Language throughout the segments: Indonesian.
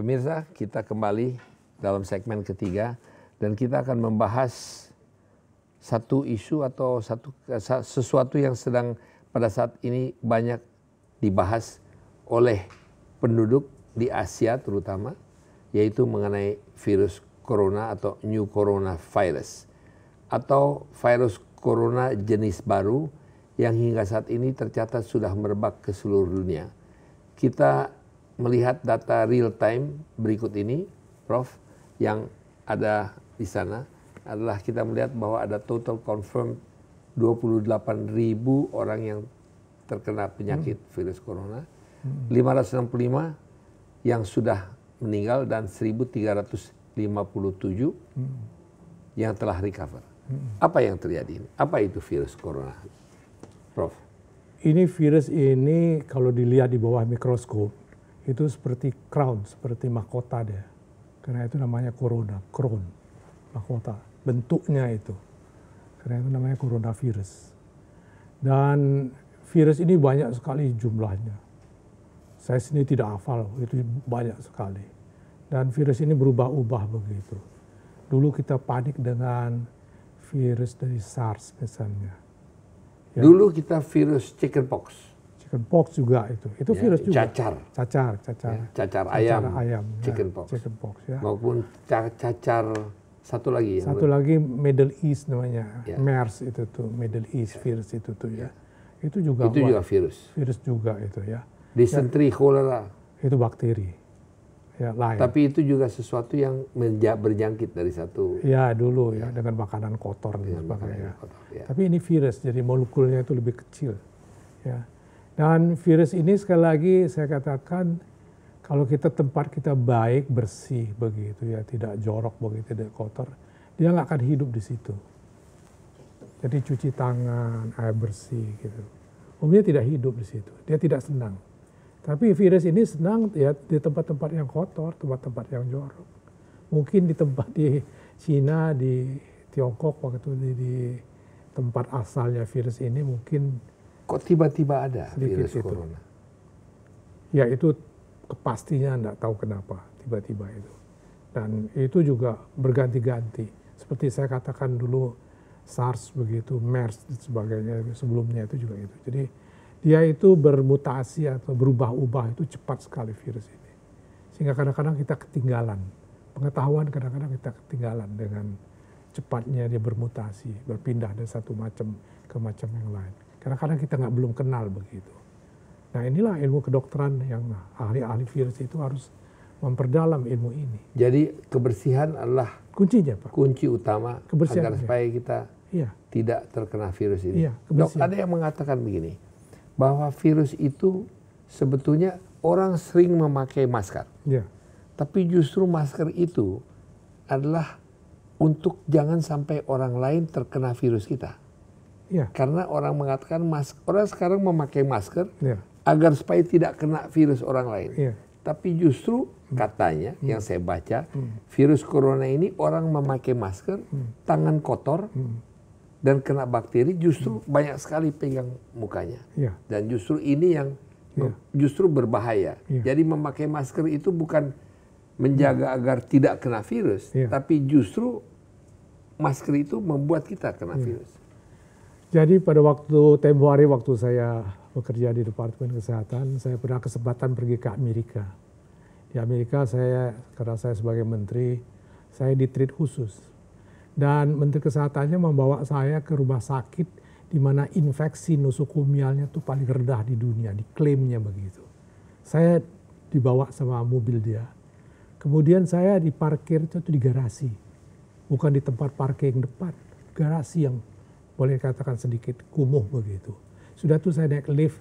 Pemirsa, kita kembali dalam segmen ketiga dan kita akan membahas satu isu atau satu sesuatu yang sedang pada saat ini banyak dibahas oleh penduduk di Asia terutama yaitu mengenai virus corona atau new corona virus atau virus corona jenis baru yang hingga saat ini tercatat sudah merebak ke seluruh dunia. Kita melihat data real time berikut ini, Prof, yang ada di sana adalah kita melihat bahwa ada total confirm 28.000 orang yang terkena penyakit hmm. virus corona, 565 hmm. yang sudah meninggal dan 1.357 hmm. yang telah recover. Hmm. Apa yang terjadi? Apa itu virus corona, Prof? Ini virus ini kalau dilihat di bawah mikroskop itu seperti crown, seperti mahkota dia. Karena itu namanya corona, crown, mahkota. Bentuknya itu. Karena itu namanya coronavirus. Dan virus ini banyak sekali jumlahnya. Saya sendiri tidak hafal, itu banyak sekali. Dan virus ini berubah-ubah begitu. Dulu kita panik dengan virus dari SARS misalnya. Ya. Dulu kita virus chickenpox chickenpox juga itu. Itu ya, virus juga. Cacar. Cacar, ya, cacar. Ya, cacar, cacar ayam. ayam. Chickenpox. Ya, chickenpox ya. Maupun cacar satu lagi. ya. Satu lagi Middle East namanya. Ya. MERS itu tuh, Middle ya. East ya. virus itu tuh ya. ya. Itu juga. Itu juga virus. Virus juga itu ya. Disentri ya, cholera. Itu bakteri. Ya, lain. Tapi itu juga sesuatu yang berjangkit dari satu. Ya dulu ya, ya dengan makanan kotor dan sebagainya. Kotor, ya. Tapi ini virus, jadi molekulnya itu lebih kecil. Ya dan virus ini sekali lagi saya katakan kalau kita tempat kita baik, bersih begitu ya, tidak jorok begitu, tidak kotor, dia nggak akan hidup di situ. Jadi cuci tangan, air bersih gitu. Umumnya tidak hidup di situ, dia tidak senang. Tapi virus ini senang ya di tempat-tempat yang kotor, tempat-tempat yang jorok. Mungkin di tempat di Cina, di Tiongkok waktu itu di, di tempat asalnya virus ini mungkin Kok tiba-tiba ada virus itu. corona? Ya itu kepastinya nggak tahu kenapa tiba-tiba itu. Dan itu juga berganti-ganti. Seperti saya katakan dulu SARS begitu, MERS dan sebagainya sebelumnya itu juga itu. Jadi dia itu bermutasi atau berubah-ubah itu cepat sekali virus ini. Sehingga kadang-kadang kita ketinggalan. Pengetahuan kadang-kadang kita ketinggalan dengan cepatnya dia bermutasi, berpindah dari satu macam ke macam yang lain. Kadang-kadang kita nggak belum kenal begitu. Nah inilah ilmu kedokteran yang ahli-ahli virus itu harus memperdalam ilmu ini. Jadi kebersihan adalah kuncinya Pak. Kunci utama kebersihan, agar ya. supaya kita iya. tidak terkena virus ini. Iya, Dok, ada yang mengatakan begini bahwa virus itu sebetulnya orang sering memakai masker. Iya. Tapi justru masker itu adalah untuk jangan sampai orang lain terkena virus kita. Ya. Karena orang mengatakan mask, orang sekarang memakai masker ya. agar supaya tidak kena virus orang lain. Ya. Tapi justru katanya hmm. yang saya baca hmm. virus corona ini orang memakai masker hmm. tangan kotor hmm. dan kena bakteri justru hmm. banyak sekali pegang mukanya. Ya. Dan justru ini yang ya. justru berbahaya. Ya. Jadi memakai masker itu bukan menjaga hmm. agar tidak kena virus, iya. tapi justru masker itu membuat kita kena iya. virus. Jadi pada waktu tempo hari waktu saya bekerja di Departemen Kesehatan, saya pernah kesempatan pergi ke Amerika. Di Amerika saya karena saya sebagai menteri, saya ditreat khusus. Dan menteri kesehatannya membawa saya ke rumah sakit di mana infeksi nosokomialnya itu paling rendah di dunia, diklaimnya begitu. Saya dibawa sama mobil dia. Kemudian saya diparkir itu, itu di garasi. Bukan di tempat parkir yang depan, garasi yang boleh dikatakan sedikit kumuh begitu. Sudah tuh saya naik lift,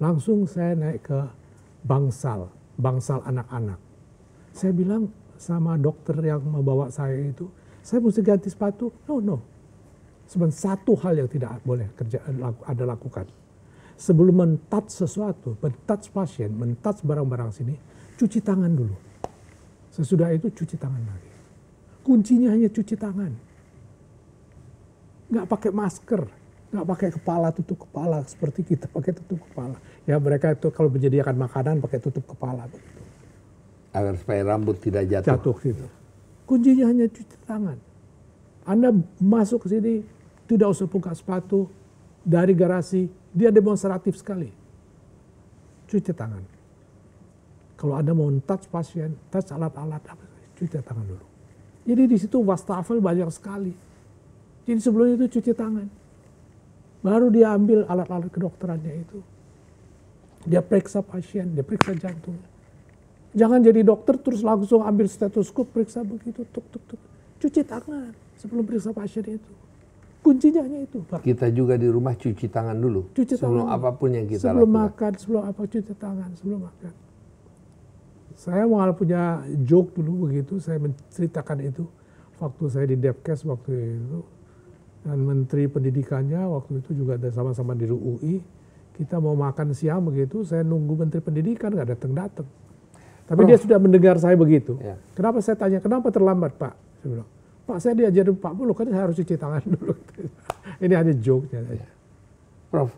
langsung saya naik ke bangsal, bangsal anak-anak. Saya bilang sama dokter yang membawa saya itu, saya mesti ganti sepatu. No, no. Sebenarnya satu hal yang tidak boleh kerja ada lakukan. Sebelum mentat sesuatu, mentat pasien, mentat barang-barang sini, cuci tangan dulu. Sesudah itu cuci tangan lagi. Kuncinya hanya cuci tangan nggak pakai masker, nggak pakai kepala tutup kepala seperti kita pakai tutup kepala. Ya mereka itu kalau menyediakan makanan pakai tutup kepala begitu. Agar supaya rambut tidak jatuh. Jatuh gitu. Kuncinya hanya cuci tangan. Anda masuk ke sini tidak usah buka sepatu dari garasi, dia demonstratif sekali. Cuci tangan. Kalau Anda mau touch pasien, touch alat-alat, cuci tangan dulu. Jadi di situ wastafel banyak sekali jadi sebelumnya itu cuci tangan. Baru dia ambil alat-alat kedokterannya itu. Dia periksa pasien, dia periksa jantung. Jangan jadi dokter terus langsung ambil stetoskop, periksa begitu, tuk tuk tuk. Cuci tangan sebelum periksa pasien itu. Kuncinya hanya itu. Pak. Kita juga di rumah cuci tangan dulu. Cuci sebelum apapun yang kita sebelum lakukan. makan, sebelum apa cuci tangan, sebelum makan. Saya malah punya joke dulu begitu, saya menceritakan itu waktu saya di Depkes waktu itu dan Menteri Pendidikannya waktu itu juga ada sama-sama di UI. Kita mau makan siang begitu, saya nunggu Menteri Pendidikan nggak datang-datang. Tapi Prof. dia oh. sudah mendengar saya begitu. Ya. Kenapa saya tanya, kenapa terlambat Pak? Saya bilang, Pak saya diajarin Pak Bulu, kan saya harus cuci tangan dulu. Ini hanya joke Ya. Prof,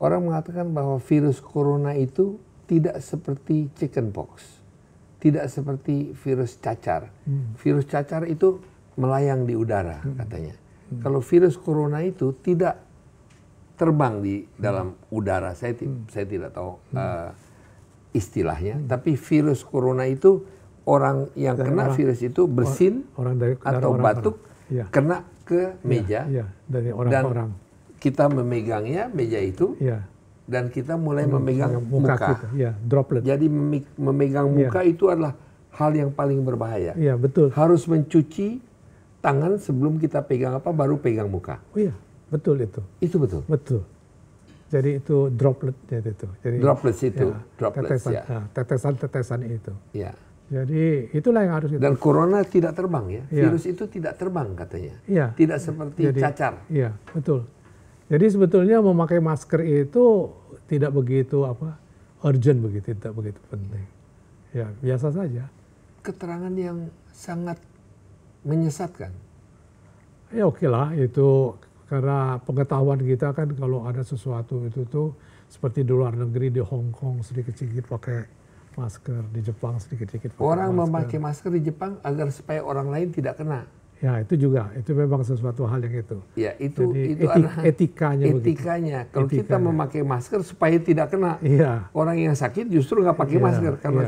orang mengatakan bahwa virus corona itu tidak seperti chickenpox. Tidak seperti virus cacar. Hmm. Virus cacar itu melayang di udara hmm. katanya hmm. kalau virus corona itu tidak terbang di hmm. dalam hmm. udara. Saya hmm. saya tidak tahu hmm. uh, istilahnya, hmm. tapi virus corona itu orang yang dari kena orang, virus itu bersin orang dari, dari atau orang, batuk orang. Ya. kena ke iya, meja ya, ya. dari orang dan orang. kita memegangnya meja itu ya. dan kita mulai Mem memegang muka, muka. Kita. Ya, droplet. Jadi memegang iya. muka ya. itu adalah hal yang paling berbahaya. Ya, betul. Harus mencuci tangan sebelum kita pegang apa baru pegang muka. Oh iya, betul itu. Itu betul. Betul. Jadi itu droplet itu. Jadi droplets ya, ya. Ah, itu, ya, droplet tetesan, ya. Tetesan-tetesan itu. Iya. Jadi itulah yang harus kita. Dan corona tidak terbang ya. ya. Virus itu tidak terbang katanya. Iya. Tidak seperti Jadi, cacar. Iya, betul. Jadi sebetulnya memakai masker itu tidak begitu apa urgent begitu, tidak begitu penting. Ya, biasa saja. Keterangan yang sangat menyesatkan. Ya oke lah itu karena pengetahuan kita kan kalau ada sesuatu itu tuh seperti di luar negeri di Hong Kong sedikit-sedikit pakai masker di Jepang sedikit-sedikit pakai orang masker. memakai masker di Jepang agar supaya orang lain tidak kena ya itu juga itu memang sesuatu hal yang itu ya itu Jadi, itu eti adalah etikanya etikanya begitu. kalau etikanya. kita memakai masker supaya tidak kena ya. orang yang sakit justru nggak pakai ya, masker karena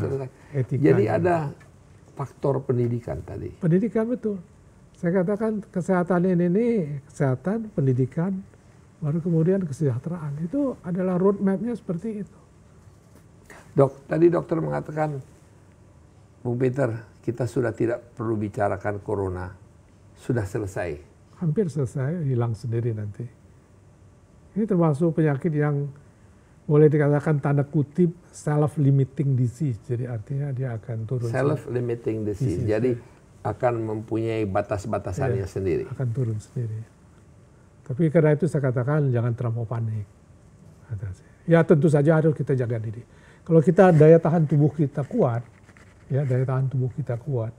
ya. Jadi ada faktor pendidikan tadi. Pendidikan betul. Saya katakan kesehatan ini, ini kesehatan, pendidikan, baru kemudian kesejahteraan. Itu adalah roadmapnya seperti itu. Dok, tadi dokter mengatakan, Bung Peter, kita sudah tidak perlu bicarakan corona. Sudah selesai. Hampir selesai, hilang sendiri nanti. Ini termasuk penyakit yang boleh dikatakan tanda kutip self limiting disease jadi artinya dia akan turun self limiting disease, disease. Ya. jadi akan mempunyai batas-batasannya yeah, sendiri akan turun sendiri tapi karena itu saya katakan jangan terlalu panik ya tentu saja harus kita jaga diri kalau kita daya tahan tubuh kita kuat ya daya tahan tubuh kita kuat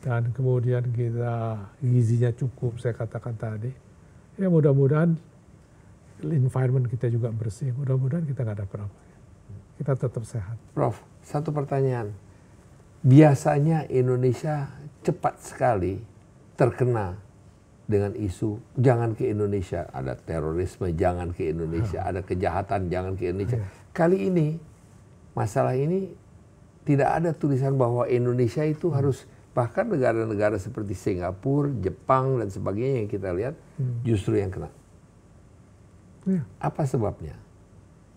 dan kemudian kita gizinya cukup saya katakan tadi ya mudah-mudahan environment kita juga bersih. Mudah-mudahan kita nggak ada apa-apa. Kita tetap sehat. Prof, satu pertanyaan. Biasanya Indonesia cepat sekali terkena dengan isu jangan ke Indonesia, ada terorisme jangan ke Indonesia, ada kejahatan jangan ke Indonesia. Iya. Kali ini masalah ini tidak ada tulisan bahwa Indonesia itu hmm. harus bahkan negara-negara seperti Singapura, Jepang dan sebagainya yang kita lihat hmm. justru yang kena. Ya. Apa sebabnya?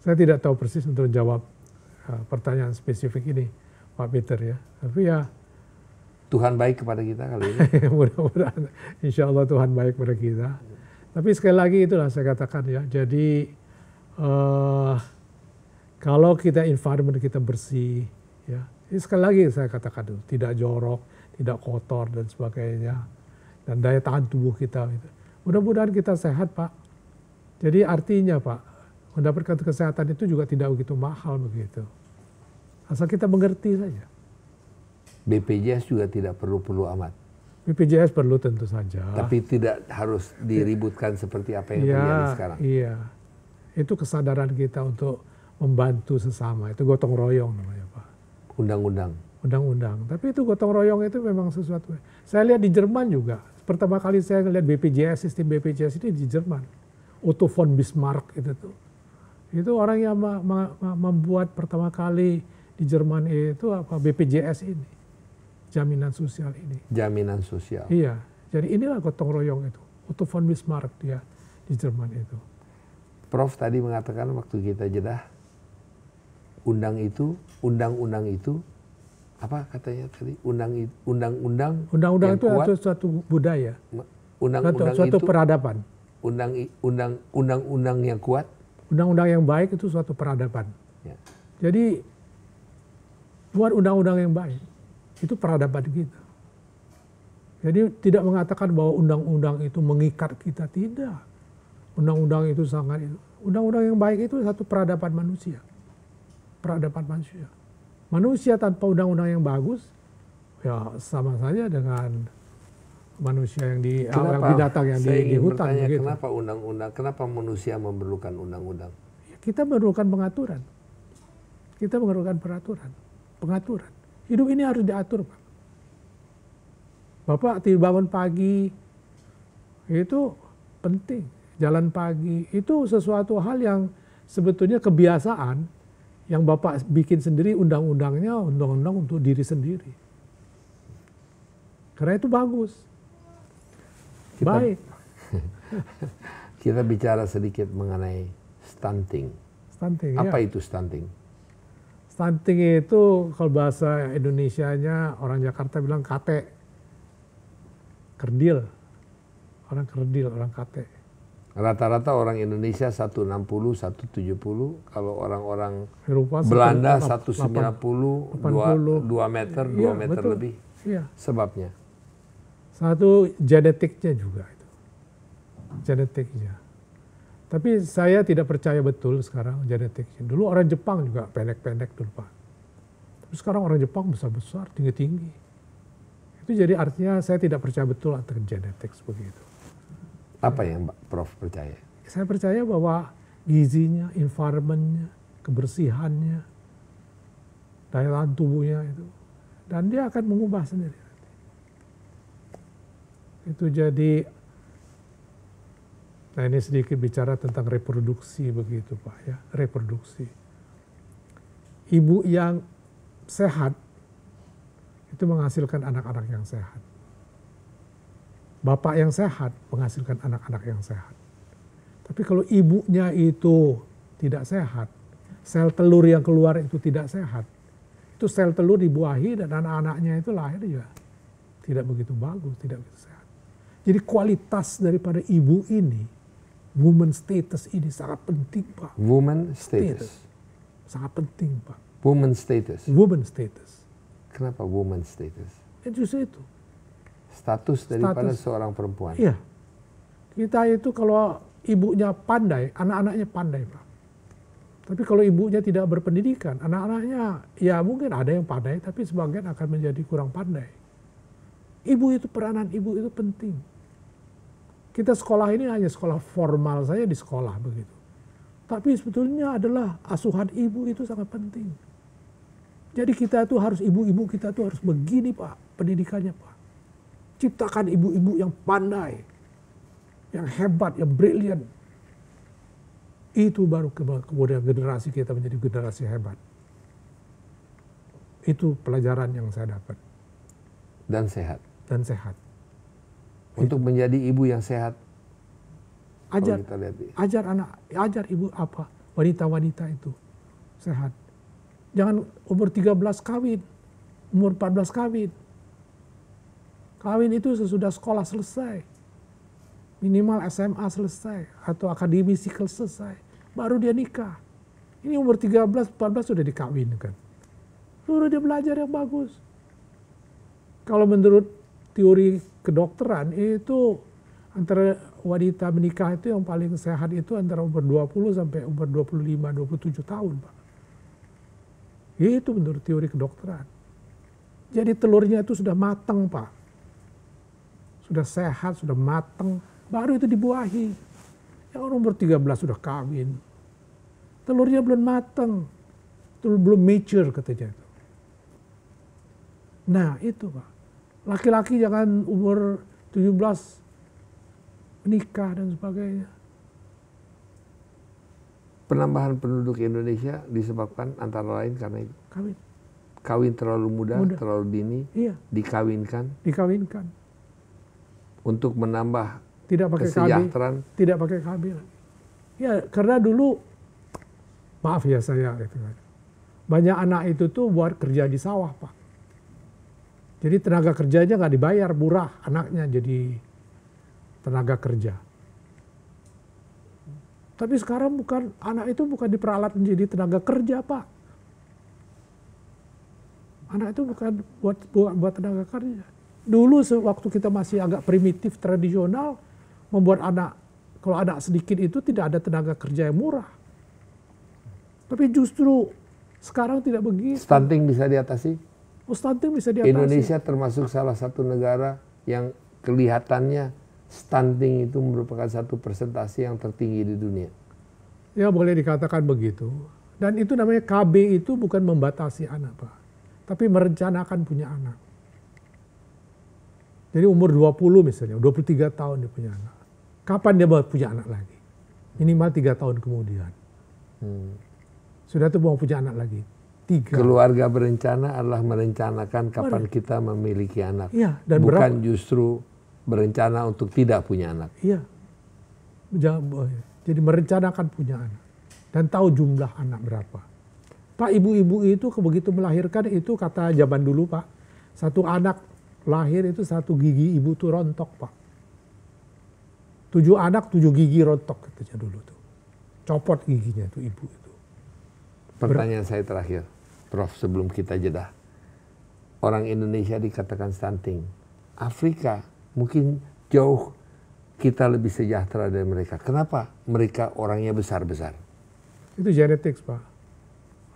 Saya tidak tahu persis untuk menjawab uh, eh, pertanyaan spesifik ini, Pak Peter ya. Tapi ya Tuhan baik kepada kita kali ini. Mudah-mudahan, insya Allah Tuhan baik kepada kita. Tapi sekali lagi itulah saya katakan ya. Jadi uh, kalau kita environment kita bersih, ya. Ini sekali lagi saya katakan dulu, tidak jorok, tidak kotor dan sebagainya, dan daya tahan tubuh kita. Gitu. Mudah-mudahan kita sehat, Pak. Jadi artinya Pak, mendapatkan kesehatan itu juga tidak begitu mahal begitu. Asal kita mengerti saja. BPJS juga tidak perlu-perlu amat. BPJS perlu tentu saja. Tapi tidak harus diributkan seperti apa yang ya, terjadi sekarang. Iya, itu kesadaran kita untuk membantu sesama. Itu gotong royong namanya Pak. Undang-undang. Undang-undang. Tapi itu gotong royong itu memang sesuatu. Saya lihat di Jerman juga. Pertama kali saya lihat BPJS, sistem BPJS itu di Jerman Otto von Bismarck itu tuh. Itu orang yang membuat pertama kali di Jerman itu apa BPJS ini. Jaminan sosial ini. Jaminan sosial. Iya. Jadi inilah gotong royong itu. Otto von Bismarck dia di Jerman itu. Prof tadi mengatakan waktu kita jeda undang itu, undang-undang itu apa katanya tadi undang undang-undang undang-undang itu kuat, suatu budaya undang-undang suatu, suatu itu peradaban undang-undang yang kuat? Undang-undang yang baik itu suatu peradaban. Ya. Jadi buat undang-undang yang baik itu peradaban kita. Jadi tidak mengatakan bahwa undang-undang itu mengikat kita tidak. Undang-undang itu sangat itu. Undang-undang yang baik itu satu peradaban manusia. Peradaban manusia. Manusia tanpa undang-undang yang bagus ya sama saja dengan manusia yang di kenapa, yang binatang yang di, di hutan bertanya, begitu. kenapa undang-undang kenapa manusia memerlukan undang-undang ya, kita memerlukan pengaturan kita memerlukan peraturan pengaturan hidup ini harus diatur pak bapak tidur bangun pagi itu penting jalan pagi itu sesuatu hal yang sebetulnya kebiasaan yang bapak bikin sendiri undang-undangnya undang-undang untuk diri sendiri karena itu bagus kita, Baik. kita bicara sedikit mengenai stunting. Stunting. Apa iya. itu stunting? Stunting itu kalau bahasa Indonesia-nya orang Jakarta bilang kate. Kerdil. Orang kerdil, orang kate. Rata-rata orang Indonesia 160, 170. Kalau orang-orang Belanda 190, sembilan puluh 2 meter, 2 iya, meter betul. lebih. Iya. Sebabnya? Satu genetiknya juga itu. Genetiknya. Tapi saya tidak percaya betul sekarang genetiknya. Dulu orang Jepang juga pendek-pendek dulu Pak. Tapi sekarang orang Jepang besar-besar, tinggi-tinggi. Itu jadi artinya saya tidak percaya betul atau genetik seperti itu. Apa yang Prof percaya? Saya percaya bahwa gizinya, environmentnya, kebersihannya, daya tahan tubuhnya itu. Dan dia akan mengubah sendiri itu jadi nah ini sedikit bicara tentang reproduksi begitu pak ya reproduksi ibu yang sehat itu menghasilkan anak-anak yang sehat bapak yang sehat menghasilkan anak-anak yang sehat tapi kalau ibunya itu tidak sehat sel telur yang keluar itu tidak sehat itu sel telur dibuahi dan anak-anaknya itu lahir juga ya tidak begitu bagus tidak begitu sehat jadi kualitas daripada ibu ini, woman status ini sangat penting Pak. Woman status. status. Sangat penting Pak. Woman status. Woman status. Kenapa woman status? Ya justru itu. Status daripada status. seorang perempuan. Iya. Kita itu kalau ibunya pandai, anak-anaknya pandai Pak. Tapi kalau ibunya tidak berpendidikan, anak-anaknya ya mungkin ada yang pandai, tapi sebagian akan menjadi kurang pandai. Ibu itu peranan ibu itu penting kita sekolah ini hanya sekolah formal saja di sekolah begitu. Tapi sebetulnya adalah asuhan ibu itu sangat penting. Jadi kita itu harus ibu-ibu kita itu harus begini Pak pendidikannya Pak. Ciptakan ibu-ibu yang pandai, yang hebat, yang brilliant. Itu baru ke kemudian generasi kita menjadi generasi hebat. Itu pelajaran yang saya dapat. Dan sehat. Dan sehat untuk menjadi ibu yang sehat. Ajar, ajar anak, ajar ibu apa wanita-wanita itu sehat. Jangan umur 13 kawin, umur 14 kawin. Kawin itu sesudah sekolah selesai. Minimal SMA selesai atau akademisi selesai. Baru dia nikah. Ini umur 13, 14 sudah dikawin kan. Suruh dia belajar yang bagus. Kalau menurut teori kedokteran itu antara wanita menikah itu yang paling sehat itu antara umur 20 sampai umur 25 27 tahun, Pak. Itu menurut teori kedokteran. Jadi telurnya itu sudah matang, Pak. Sudah sehat, sudah matang, baru itu dibuahi. Yang umur 13 sudah kawin. Telurnya belum matang. Telur belum mature katanya. Nah, itu, Pak laki-laki jangan umur 17 menikah dan sebagainya. Penambahan penduduk Indonesia disebabkan antara lain karena itu. Kawin. Kawin terlalu muda, muda. terlalu dini, iya. dikawinkan. Dikawinkan. Untuk menambah tidak pakai kesejahteraan. tidak pakai kabin. Ya, karena dulu maaf ya saya gitu kan. Banyak anak itu tuh buat kerja di sawah, Pak jadi tenaga kerjanya nggak dibayar, murah anaknya jadi tenaga kerja. Tapi sekarang bukan anak itu bukan diperalat menjadi tenaga kerja, Pak. Anak itu bukan buat buat, buat tenaga kerja. Dulu waktu kita masih agak primitif tradisional membuat anak kalau anak sedikit itu tidak ada tenaga kerja yang murah. Tapi justru sekarang tidak begitu. Stunting bisa diatasi? stunting bisa diatasi. Indonesia termasuk salah satu negara yang kelihatannya stunting itu merupakan satu presentasi yang tertinggi di dunia. Ya boleh dikatakan begitu. Dan itu namanya KB itu bukan membatasi anak Pak. Tapi merencanakan punya anak. Jadi umur 20 misalnya, 23 tahun dia punya anak. Kapan dia mau punya anak lagi? Minimal 3 tahun kemudian. Hmm. Sudah tuh mau punya anak lagi Tiga. Keluarga berencana adalah merencanakan kapan kita memiliki anak. Ya, dan Bukan berapa? justru berencana untuk tidak punya anak. Iya. Oh iya. Jadi merencanakan punya anak. Dan tahu jumlah anak berapa. Pak ibu-ibu itu begitu melahirkan itu kata zaman dulu Pak. Satu anak lahir itu satu gigi ibu itu rontok Pak. Tujuh anak tujuh gigi rontok katanya dulu tuh. Copot giginya tuh ibu itu. Pertanyaan Ber saya terakhir Prof sebelum kita jeda. Orang Indonesia dikatakan stunting. Afrika mungkin jauh kita lebih sejahtera dari mereka. Kenapa? Mereka orangnya besar-besar. Itu genetik, Pak. Iya.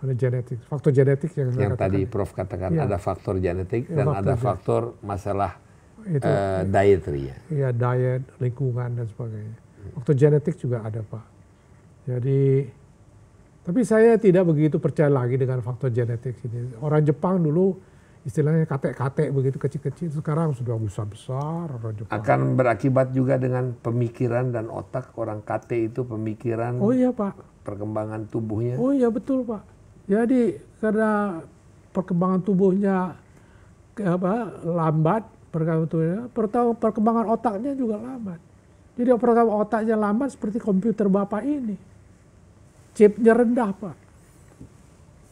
Iya, ada genetik, faktor genetik yang, yang katakan. tadi Prof katakan ya. ada faktor genetik ya, dan faktor ada faktor genetik. masalah itu, uh, dietary ya. Iya, diet, lingkungan dan sebagainya. Faktor genetik juga ada, Pak. Jadi tapi saya tidak begitu percaya lagi dengan faktor genetik ini. Orang Jepang dulu istilahnya katek-katek begitu kecil-kecil sekarang sudah besar-besar orang Jepang. Akan berakibat juga dengan pemikiran dan otak orang kate itu pemikiran. Oh iya Pak. Perkembangan tubuhnya. Oh iya betul Pak. Jadi karena perkembangan tubuhnya apa lambat perkembangan perkembangan otaknya juga lambat. Jadi perkembangan otaknya lambat seperti komputer Bapak ini chipnya rendah pak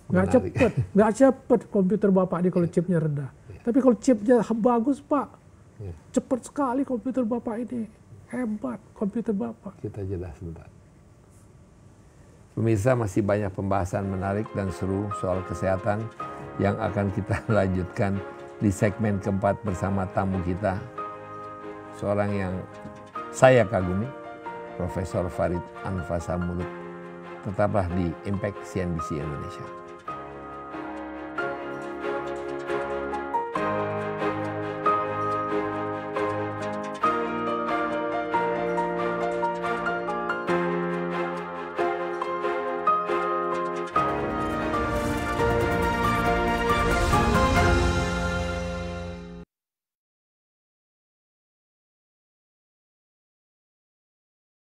nggak cepet nggak cepet komputer bapak ini kalau chipnya rendah iya. tapi kalau chipnya bagus pak ya. cepet sekali komputer bapak ini hebat komputer bapak kita jelas sebentar Pemirsa masih banyak pembahasan menarik dan seru soal kesehatan yang akan kita lanjutkan di segmen keempat bersama tamu kita. Seorang yang saya kagumi, Profesor Farid Anfasa Mulut tetaplah di Impact CNBC Indonesia.